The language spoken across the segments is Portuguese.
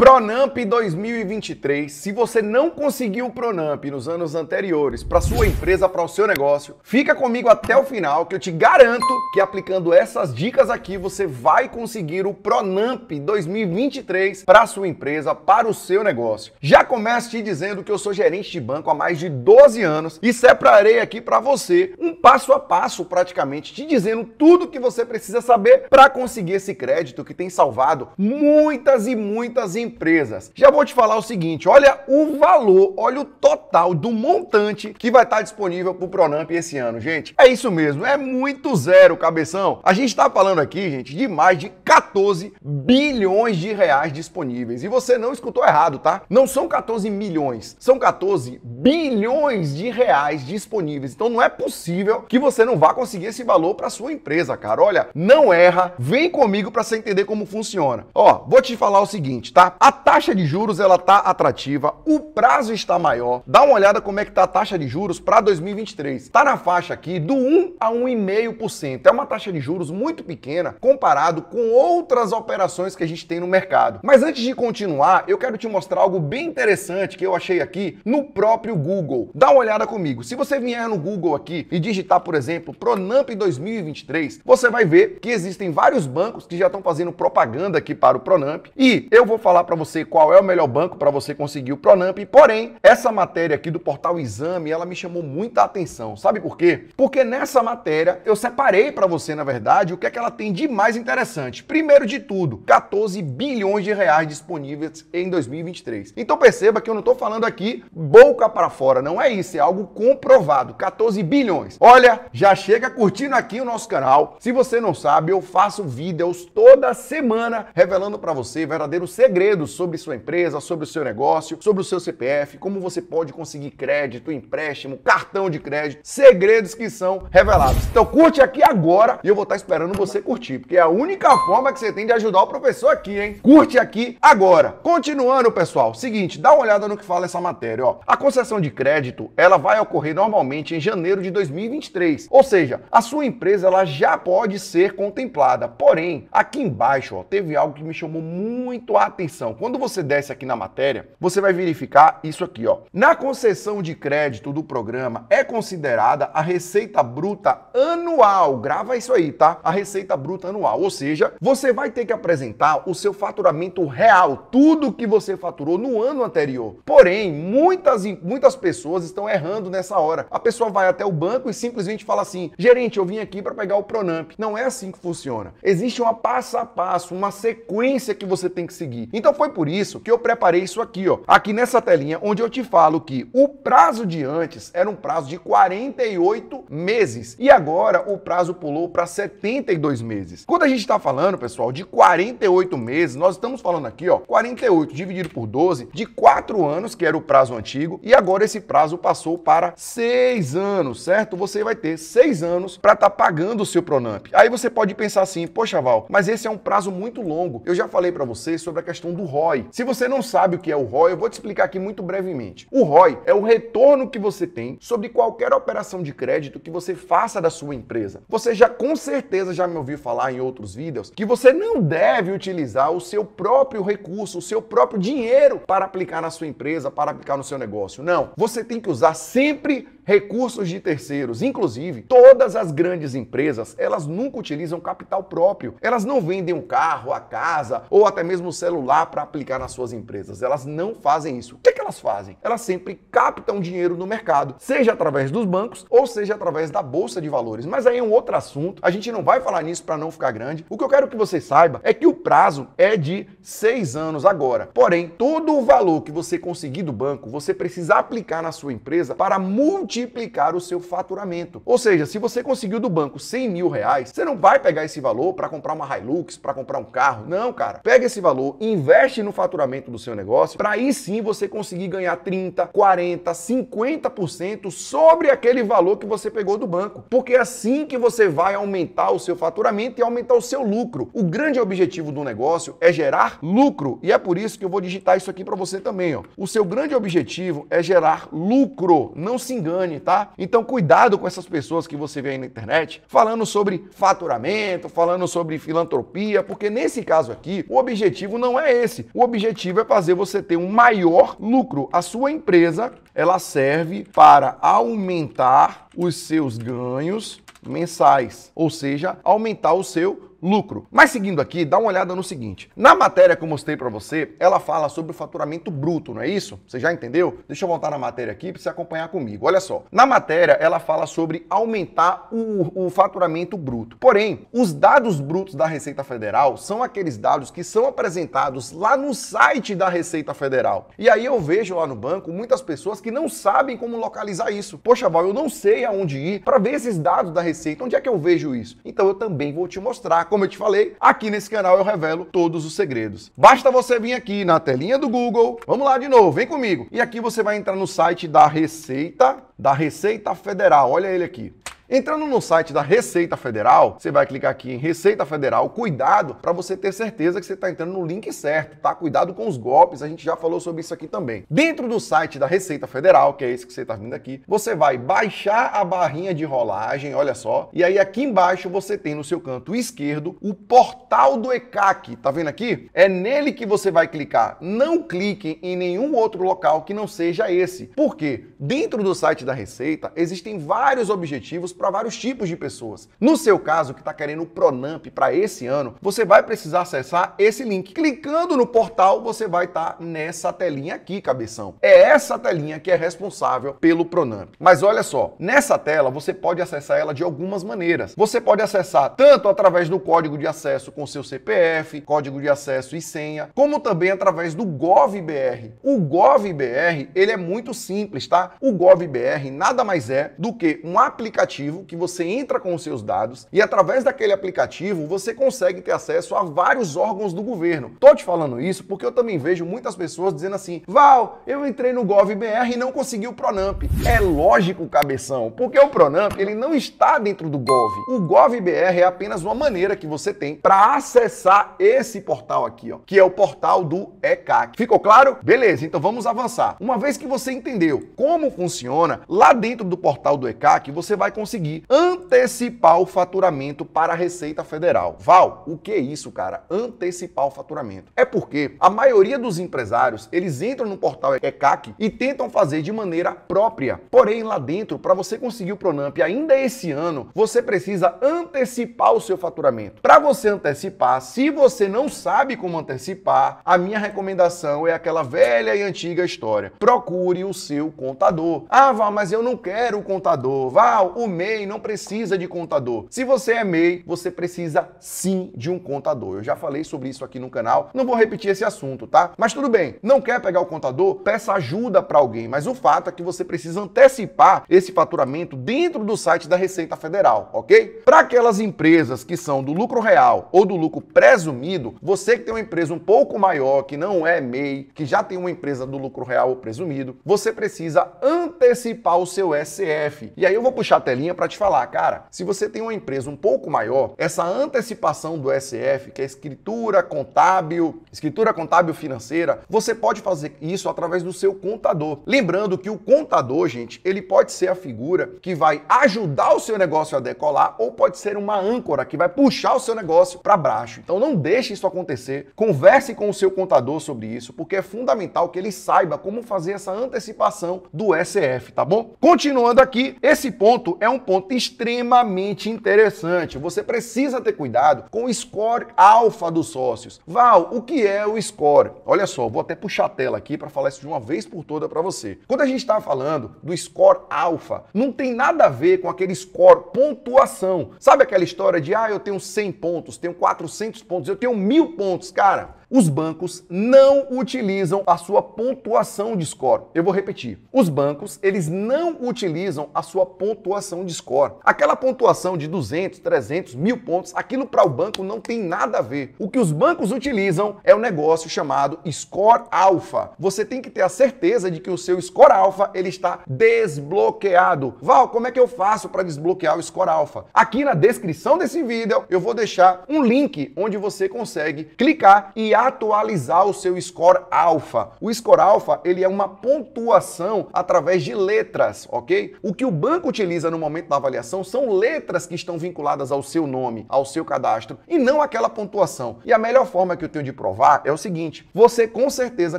Pronamp 2023. Se você não conseguiu o Pronamp nos anos anteriores para sua empresa, para o seu negócio, fica comigo até o final que eu te garanto que aplicando essas dicas aqui você vai conseguir o Pronamp 2023 para sua empresa, para o seu negócio. Já começo te dizendo que eu sou gerente de banco há mais de 12 anos e separei aqui para você um passo a passo praticamente te dizendo tudo que você precisa saber para conseguir esse crédito que tem salvado muitas e muitas empresas empresas. Já vou te falar o seguinte, olha o valor, olha o total do montante que vai estar disponível para o Pronamp esse ano, gente. É isso mesmo, é muito zero, cabeção. A gente está falando aqui, gente, de mais de 14 bilhões de reais disponíveis. E você não escutou errado, tá? Não são 14 milhões, são 14 bilhões de reais disponíveis. Então não é possível que você não vá conseguir esse valor para sua empresa, cara. Olha, não erra, vem comigo para você entender como funciona. Ó, vou te falar o seguinte, tá? A taxa de juros ela tá atrativa, o prazo está maior. Dá uma olhada como é que tá a taxa de juros para 2023. Tá na faixa aqui do 1 a 1,5%. É uma taxa de juros muito pequena comparado com outras operações que a gente tem no mercado. Mas antes de continuar, eu quero te mostrar algo bem interessante que eu achei aqui no próprio Google. Dá uma olhada comigo. Se você vier no Google aqui e digitar, por exemplo, Pronamp 2023, você vai ver que existem vários bancos que já estão fazendo propaganda aqui para o Pronamp e eu vou falar para você qual é o melhor banco para você conseguir o Pronamp. Porém, essa matéria aqui do portal Exame, ela me chamou muita atenção. Sabe por quê? Porque nessa matéria eu separei para você, na verdade, o que é que ela tem de mais interessante. Primeiro de tudo, 14 bilhões de reais disponíveis em 2023. Então perceba que eu não estou falando aqui boca para fora, não é isso, é algo comprovado. 14 bilhões. Olha, já chega curtindo aqui o nosso canal. Se você não sabe, eu faço vídeos toda semana revelando para você verdadeiros segredos sobre sua empresa, sobre o seu negócio, sobre o seu CPF, como você pode conseguir crédito, empréstimo, cartão de crédito, segredos que são revelados. Então curte aqui agora e eu vou estar esperando você curtir, porque é a única forma que você tem de ajudar o professor aqui, hein? Curte aqui agora. Continuando, pessoal, seguinte, dá uma olhada no que fala essa matéria, ó. A concessão de crédito, ela vai ocorrer normalmente em janeiro de 2023, ou seja, a sua empresa ela já pode ser contemplada. Porém, aqui embaixo, ó, teve algo que me chamou muito a atenção. Quando você desce aqui na matéria, você vai verificar isso aqui, ó. Na concessão de crédito do programa é considerada a receita bruta anual. Grava isso aí, tá? A receita bruta anual, ou seja, você vai ter que apresentar o seu faturamento real, tudo que você faturou no ano anterior. Porém, muitas muitas pessoas estão errando nessa hora. A pessoa vai até o banco e simplesmente fala assim: "Gerente, eu vim aqui para pegar o Pronamp". Não é assim que funciona. Existe uma passo a passo, uma sequência que você tem que seguir. Então então foi por isso que eu preparei isso aqui, ó, aqui nessa telinha, onde eu te falo que o prazo de antes era um prazo de 48 meses e agora o prazo pulou para 72 meses. Quando a gente está falando, pessoal, de 48 meses, nós estamos falando aqui, ó, 48 dividido por 12, de 4 anos, que era o prazo antigo, e agora esse prazo passou para 6 anos, certo? Você vai ter 6 anos para estar tá pagando o seu Pronamp. Aí você pode pensar assim, poxa, Val, mas esse é um prazo muito longo. Eu já falei para você sobre a questão do do ROI. Se você não sabe o que é o ROI, eu vou te explicar aqui muito brevemente. O ROI é o retorno que você tem sobre qualquer operação de crédito que você faça da sua empresa. Você já com certeza já me ouviu falar em outros vídeos que você não deve utilizar o seu próprio recurso, o seu próprio dinheiro para aplicar na sua empresa, para aplicar no seu negócio. Não, você tem que usar sempre recursos de terceiros. Inclusive, todas as grandes empresas, elas nunca utilizam capital próprio. Elas não vendem um carro, a casa ou até mesmo o celular para aplicar nas suas empresas. Elas não fazem isso. O que, é que elas fazem? Elas sempre captam dinheiro no mercado, seja através dos bancos ou seja através da bolsa de valores. Mas aí é um outro assunto. A gente não vai falar nisso para não ficar grande. O que eu quero que você saiba é que o prazo é de seis anos agora. Porém, todo o valor que você conseguir do banco, você precisa aplicar na sua empresa para multiplicar multiplicar o seu faturamento. Ou seja, se você conseguiu do banco 100 mil reais, você não vai pegar esse valor para comprar uma Hilux, para comprar um carro. Não, cara. Pega esse valor, investe no faturamento do seu negócio, para aí sim você conseguir ganhar 30, 40, 50% sobre aquele valor que você pegou do banco. Porque é assim que você vai aumentar o seu faturamento e aumentar o seu lucro. O grande objetivo do negócio é gerar lucro. E é por isso que eu vou digitar isso aqui para você também. Ó. O seu grande objetivo é gerar lucro. Não se engane engane, tá? Então cuidado com essas pessoas que você vê aí na internet falando sobre faturamento, falando sobre filantropia, porque nesse caso aqui, o objetivo não é esse. O objetivo é fazer você ter um maior lucro. A sua empresa, ela serve para aumentar os seus ganhos mensais, ou seja, aumentar o seu lucro. Mas seguindo aqui, dá uma olhada no seguinte. Na matéria que eu mostrei para você, ela fala sobre o faturamento bruto, não é isso? Você já entendeu? Deixa eu voltar na matéria aqui para você acompanhar comigo. Olha só. Na matéria, ela fala sobre aumentar o, o faturamento bruto. Porém, os dados brutos da Receita Federal são aqueles dados que são apresentados lá no site da Receita Federal. E aí eu vejo lá no banco muitas pessoas que não sabem como localizar isso. Poxa, Val, eu não sei aonde ir para ver esses dados da Receita. Onde é que eu vejo isso? Então eu também vou te mostrar como eu te falei, aqui nesse canal eu revelo todos os segredos. Basta você vir aqui na telinha do Google, vamos lá de novo, vem comigo. E aqui você vai entrar no site da Receita, da Receita Federal, olha ele aqui. Entrando no site da Receita Federal, você vai clicar aqui em Receita Federal, cuidado para você ter certeza que você está entrando no link certo, tá? Cuidado com os golpes, a gente já falou sobre isso aqui também. Dentro do site da Receita Federal, que é esse que você está vindo aqui, você vai baixar a barrinha de rolagem, olha só, e aí aqui embaixo você tem no seu canto esquerdo o portal do ECAC, tá vendo aqui? É nele que você vai clicar. Não clique em nenhum outro local que não seja esse. Por quê? Dentro do site da Receita existem vários objetivos para vários tipos de pessoas. No seu caso, que está querendo o Pronamp para esse ano, você vai precisar acessar esse link. Clicando no portal, você vai estar tá nessa telinha aqui, cabeção. É essa telinha que é responsável pelo Pronamp. Mas olha só, nessa tela você pode acessar ela de algumas maneiras. Você pode acessar tanto através do código de acesso com seu CPF, código de acesso e senha, como também através do GovBR. O GovBR, ele é muito simples, tá? O GovBR nada mais é do que um aplicativo aplicativo que você entra com os seus dados e através daquele aplicativo você consegue ter acesso a vários órgãos do governo. Tô te falando isso porque eu também vejo muitas pessoas dizendo assim: "Val, eu entrei no GovBR e não consegui o Pronamp". É lógico, cabeção, porque o Pronamp ele não está dentro do Gov. O GovBR é apenas uma maneira que você tem para acessar esse portal aqui, ó, que é o portal do ECAC. Ficou claro? Beleza, então vamos avançar. Uma vez que você entendeu como funciona, lá dentro do portal do ECAC, você vai conseguir conseguir antecipar o faturamento para a Receita Federal. Val, o que é isso, cara? Antecipar o faturamento. É porque a maioria dos empresários, eles entram no portal ECAC e tentam fazer de maneira própria. Porém, lá dentro, para você conseguir o Pronamp ainda esse ano, você precisa antecipar o seu faturamento. Para você antecipar, se você não sabe como antecipar, a minha recomendação é aquela velha e antiga história. Procure o seu contador. Ah, Val, mas eu não quero o contador. Val, o MEI não precisa de contador. Se você é MEI, você precisa sim de um contador. Eu já falei sobre isso aqui no canal, não vou repetir esse assunto, tá? Mas tudo bem, não quer pegar o contador? Peça ajuda para alguém, mas o fato é que você precisa antecipar esse faturamento dentro do site da Receita Federal, ok? Para aquelas empresas que são do lucro real ou do lucro presumido, você que tem uma empresa um pouco maior, que não é MEI, que já tem uma empresa do lucro real ou presumido, você precisa antecipar o seu SF. E aí eu vou puxar a telinha minha para te falar, cara. Se você tem uma empresa um pouco maior, essa antecipação do SF, que é escritura contábil, escritura contábil financeira, você pode fazer isso através do seu contador. Lembrando que o contador, gente, ele pode ser a figura que vai ajudar o seu negócio a decolar ou pode ser uma âncora que vai puxar o seu negócio para baixo. Então não deixe isso acontecer. Converse com o seu contador sobre isso, porque é fundamental que ele saiba como fazer essa antecipação do SF, tá bom? Continuando aqui, esse ponto é um ponto extremamente interessante. Você precisa ter cuidado com o score alfa dos sócios. Val, o que é o score? Olha só, vou até puxar a tela aqui para falar isso de uma vez por toda para você. Quando a gente está falando do score alfa, não tem nada a ver com aquele score pontuação. Sabe aquela história de, ah, eu tenho 100 pontos, tenho 400 pontos, eu tenho mil pontos, cara. Os bancos não utilizam a sua pontuação de score. Eu vou repetir. Os bancos, eles não utilizam a sua pontuação de score. Aquela pontuação de 200, 300, mil pontos, aquilo para o banco não tem nada a ver. O que os bancos utilizam é um negócio chamado score alfa. Você tem que ter a certeza de que o seu score alfa ele está desbloqueado. Val, como é que eu faço para desbloquear o score alfa? Aqui na descrição desse vídeo eu vou deixar um link onde você consegue clicar e atualizar o seu score alfa. O score alfa, ele é uma pontuação através de letras, ok? O que o banco utiliza no momento da avaliação são letras que estão vinculadas ao seu nome, ao seu cadastro, e não aquela pontuação. E a melhor forma que eu tenho de provar é o seguinte, você com certeza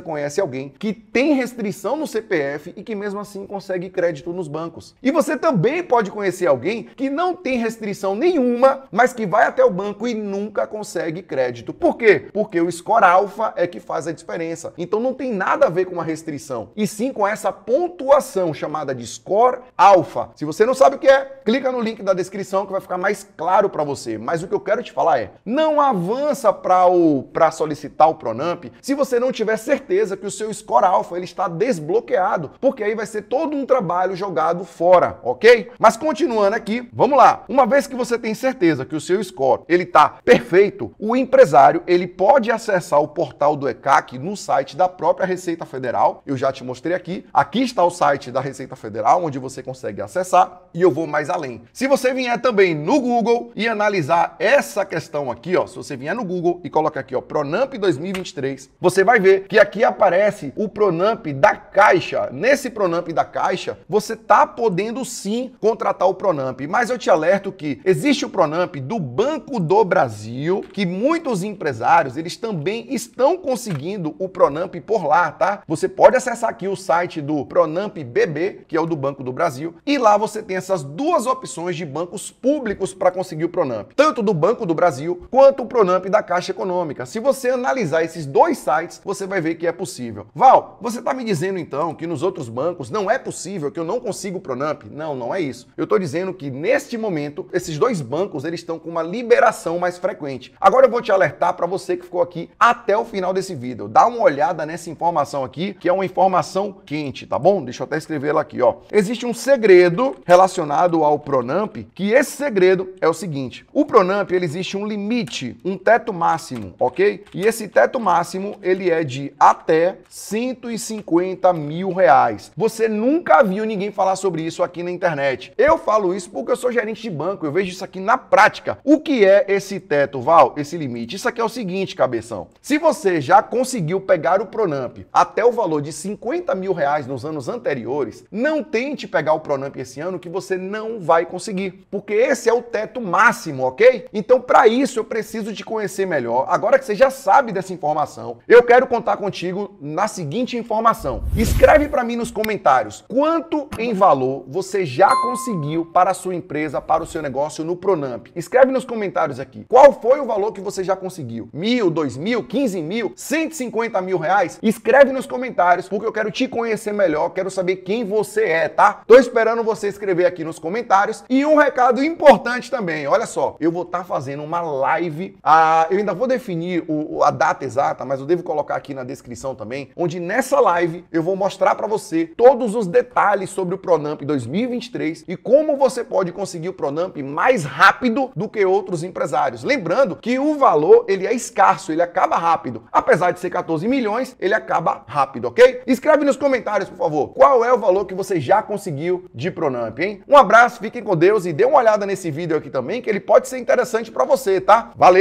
conhece alguém que tem restrição no CPF e que mesmo assim consegue crédito nos bancos. E você também pode conhecer alguém que não tem restrição nenhuma, mas que vai até o banco e nunca consegue crédito. Por quê? Porque o score score alfa é que faz a diferença. Então não tem nada a ver com uma restrição, e sim com essa pontuação chamada de score alfa. Se você não sabe o que é, clica no link da descrição que vai ficar mais claro para você. Mas o que eu quero te falar é: não avança para o para solicitar o Pronamp se você não tiver certeza que o seu score alfa ele está desbloqueado, porque aí vai ser todo um trabalho jogado fora, OK? Mas continuando aqui, vamos lá. Uma vez que você tem certeza que o seu score ele tá perfeito, o empresário ele pode acessar acessar o portal do ECAC no site da própria Receita Federal. Eu já te mostrei aqui. Aqui está o site da Receita Federal, onde você consegue acessar. E eu vou mais além. Se você vier também no Google e analisar essa questão aqui, ó, se você vier no Google e coloca aqui, ó, Pronamp 2023, você vai ver que aqui aparece o Pronamp da Caixa. Nesse Pronamp da Caixa, você tá podendo sim contratar o Pronamp, mas eu te alerto que existe o Pronamp do Banco do Brasil, que muitos empresários, eles também também estão conseguindo o Pronamp por lá, tá? Você pode acessar aqui o site do Pronamp BB, que é o do Banco do Brasil, e lá você tem essas duas opções de bancos públicos para conseguir o Pronamp, tanto do Banco do Brasil quanto o Pronamp da Caixa Econômica. Se você analisar esses dois sites, você vai ver que é possível. Val, você está me dizendo então que nos outros bancos não é possível que eu não consiga o Pronamp? Não, não é isso. Eu estou dizendo que neste momento esses dois bancos eles estão com uma liberação mais frequente. Agora eu vou te alertar para você que ficou aqui até o final desse vídeo. Dá uma olhada nessa informação aqui, que é uma informação quente, tá bom? Deixa eu até escrever ela aqui, ó. Existe um segredo relacionado ao Pronamp, que esse segredo é o seguinte: o Pronamp ele existe um limite, um teto máximo, ok? E esse teto máximo ele é de até 150 mil reais. Você nunca viu ninguém falar sobre isso aqui na internet. Eu falo isso porque eu sou gerente de banco, eu vejo isso aqui na prática. O que é esse teto, Val? Esse limite? Isso aqui é o seguinte, cabeção. Se você já conseguiu pegar o Pronamp até o valor de 50 mil reais nos anos anteriores, não tente pegar o Pronamp esse ano que você não vai conseguir, porque esse é o teto máximo, ok? Então, para isso, eu preciso te conhecer melhor. Agora que você já sabe dessa informação, eu quero contar contigo na seguinte informação. Escreve para mim nos comentários quanto em valor você já conseguiu para a sua empresa, para o seu negócio no Pronamp. Escreve nos comentários aqui qual foi o valor que você já conseguiu. Mil, dois mil, mil, 15 mil, 150 mil reais? Escreve nos comentários, porque eu quero te conhecer melhor, quero saber quem você é, tá? Tô esperando você escrever aqui nos comentários. E um recado importante também, olha só, eu vou estar tá fazendo uma live, a, eu ainda vou definir o, a data exata, mas eu devo colocar aqui na descrição também, onde nessa live eu vou mostrar para você todos os detalhes sobre o Pronamp 2023 e como você pode conseguir o Pronamp mais rápido do que outros empresários. Lembrando que o valor, ele é escasso, ele acaba acaba rápido. Apesar de ser 14 milhões, ele acaba rápido, ok? Escreve nos comentários, por favor, qual é o valor que você já conseguiu de Pronamp, hein? Um abraço, fiquem com Deus e dê uma olhada nesse vídeo aqui também, que ele pode ser interessante para você, tá? Valeu!